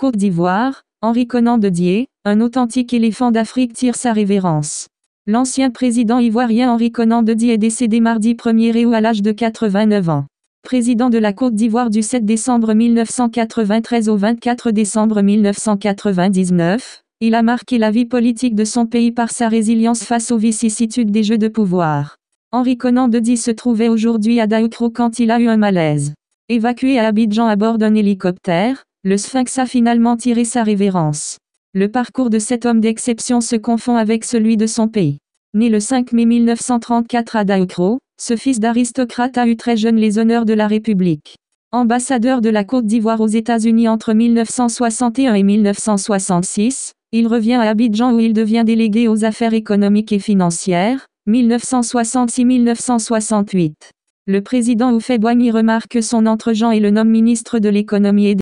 Côte d'Ivoire, Henri Conan de un authentique éléphant d'Afrique tire sa révérence. L'ancien président ivoirien Henri Conan de est décédé mardi 1er et à l'âge de 89 ans. Président de la Côte d'Ivoire du 7 décembre 1993 au 24 décembre 1999, il a marqué la vie politique de son pays par sa résilience face aux vicissitudes des jeux de pouvoir. Henri Conan de se trouvait aujourd'hui à Daoukro quand il a eu un malaise. Évacué à Abidjan à bord d'un hélicoptère, le sphinx a finalement tiré sa révérence. Le parcours de cet homme d'exception se confond avec celui de son pays. Né le 5 mai 1934 à Daukro, ce fils d'aristocrate a eu très jeune les honneurs de la République. Ambassadeur de la Côte d'Ivoire aux États-Unis entre 1961 et 1966, il revient à Abidjan où il devient délégué aux affaires économiques et financières, 1966-1968. Le président Oufé-Boigny remarque son entregent et le nomme ministre de l'économie et